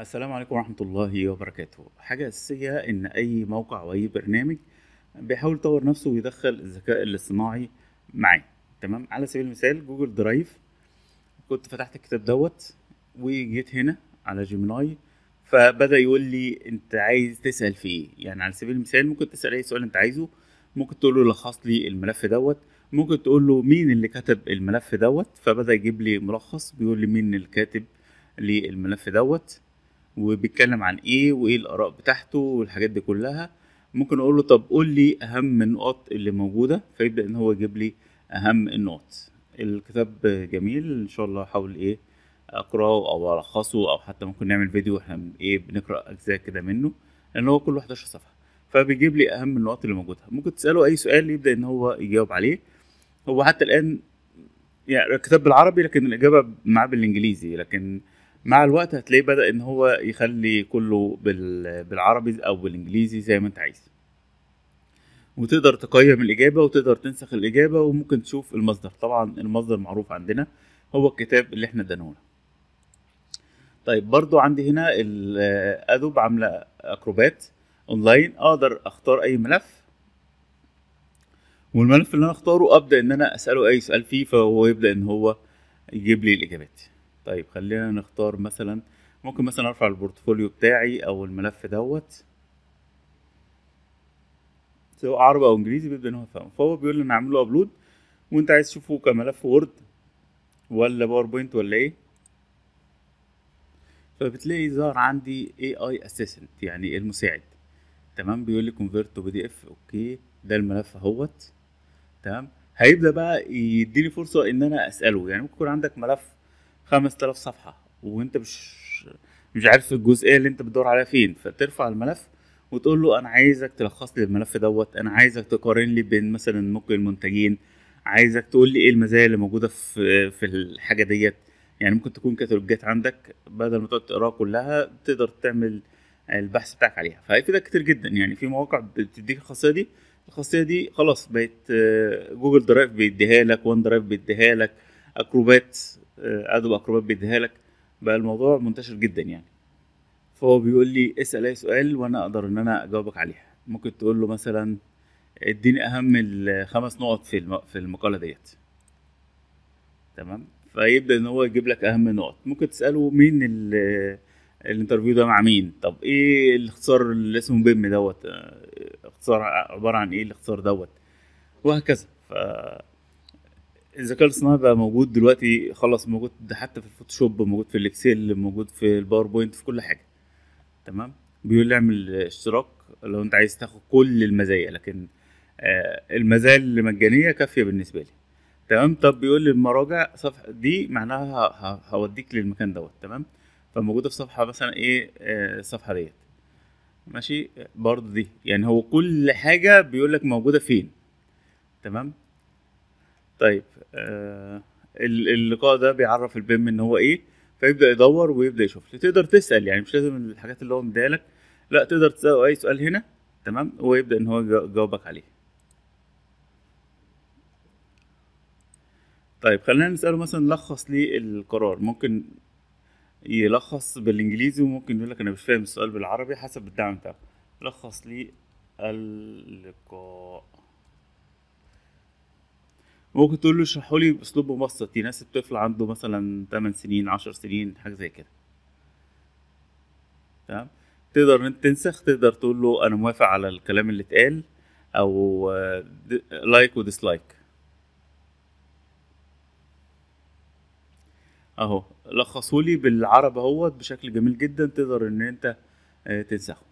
السلام عليكم ورحمة الله وبركاته حاجة أساسية إن أي موقع أو أي برنامج بيحاول يطور نفسه ويدخل الذكاء الاصطناعي معاه تمام على سبيل المثال جوجل درايف كنت فتحت الكتاب دوت وجيت هنا على جيميناي فبدا يقول لي انت عايز تسال في ايه يعني على سبيل المثال ممكن تسال اي سؤال انت عايزه ممكن تقول له لخص لي الملف دوت ممكن تقول له مين اللي كتب الملف دوت فبدا يجيب لي ملخص بيقول لي مين الكاتب للملف دوت وبيتكلم عن ايه وايه الاراء بتاعته والحاجات دي كلها ممكن اقول له طب قول لي اهم النقط اللي موجوده فيبدا ان هو يجيب لي اهم النقط الكتاب جميل ان شاء الله هحاول ايه اقراه او الخصه او حتى ممكن نعمل فيديو احنا ايه بنقرا اجزاء كده منه لان هو كله 11 صفحه فبيجيب لي اهم النقط اللي موجوده ممكن تساله اي سؤال يبدا ان هو يجاوب عليه هو حتى الان يعني الكتاب بالعربي لكن الاجابه معاه بالانجليزي لكن مع الوقت هتلاقيه بدا ان هو يخلي كله بالعربي او بالانجليزي زي ما انت عايز وتقدر تقيم الاجابه وتقدر تنسخ الاجابه وممكن تشوف المصدر طبعا المصدر معروف عندنا هو الكتاب اللي احنا ادانه طيب برضو عندي هنا ادوب عامله اكروبات اونلاين اقدر اختار اي ملف والملف اللي انا اختاره ابدا ان انا اساله اي سؤال فيه فهو يبدا ان هو يجيب لي الاجابات طيب خلينا نختار مثلا ممكن مثلا ارفع البورتفوليو بتاعي او الملف دوت سواء عربي او انجليزي بيبدا ان هو فاهم فهو بيقول لي انا هعمل له ابلود وانت عايز تشوفه كملف وورد ولا باوربوينت ولا ايه فبتلاقي ظهر عندي اي اي اسيسنت يعني المساعد تمام بيقول لي كونفيرت تو بي دي اف اوكي ده الملف اهوت تمام هيبدا بقى يديني فرصه ان انا اساله يعني ممكن يكون عندك ملف 5000 صفحه وانت مش مش عارف الجزئيه اللي انت بتدور عليها فين فترفع الملف وتقول له انا عايزك تلخص لي الملف دوت انا عايزك تقارن لي بين مثلا ممكن المنتجين عايزك تقول لي ايه المزايا اللي موجوده في في الحاجه ديت يعني ممكن تكون كتالوجات عندك بدل ما تقعد تقراها كلها تقدر تعمل البحث بتاعك عليها فهيفيدك كتير جدا يعني في مواقع بتديك الخاصيه دي الخاصيه دي خلاص بقت جوجل آه، درايف بيديها لك وان درايف بيديها لك اكروبات آه، ادوب اكروبات بيديها لك بقى الموضوع منتشر جدا يعني فهو بيقول لي اسال اي سؤال وانا اقدر ان انا اجاوبك عليها ممكن تقول له مثلا اديني اهم الخمس نقط في في المقاله ديت تمام فيبدا ان هو يجيب لك اهم النقط ممكن تساله مين الانترفيو ده مع مين طب ايه الاختصار اللي اسمه بيم دوت آه، اختصار عباره عن ايه الاختصار دوت وهكذا ف الذكاء الاصطناعي بقى موجود دلوقتي خلاص موجود ده حتى في الفوتوشوب موجود في الاكسل موجود في الباوربوينت في كل حاجه تمام بيقول لي اعمل اشتراك لو انت عايز تاخد كل المزايا لكن آه المزايا اللي مجانيه كافيه بالنسبه لي تمام طب بيقول لي المراجع صفحه دي معناها هوديك للمكان دوت تمام فموجوده في صفحه مثلا ايه آه، الصفحه ديت ماشي برضه دي يعني هو كل حاجه بيقول لك موجوده فين تمام طيب آه اللقاء ده بيعرف البيم ان هو ايه فيبدا يدور ويبدا يشوف تقدر تسال يعني مش لازم الحاجات اللي هو لك لا تقدر تساله اي سؤال هنا تمام ويبدا ان هو يجاوبك عليه طيب خلينا نساله مثلا لخص لي القرار ممكن يلخص بالانجليزي وممكن يقول لك انا مش فاهم السؤال بالعربي حسب الدعم بتاعه لخص لي اللقاء ممكن تقول له اشرحه لي باسلوب مبسط يناسب طفل عنده مثلا 8 سنين 10 سنين حاجه زي كده تمام تقدر انت تنسخ تقدر تقول له انا موافق على الكلام اللي اتقال او لايك وديسلايك اهو لخصولي بالعربي اهوت بشكل جميل جدا تقدر ان انت آه، تنسخه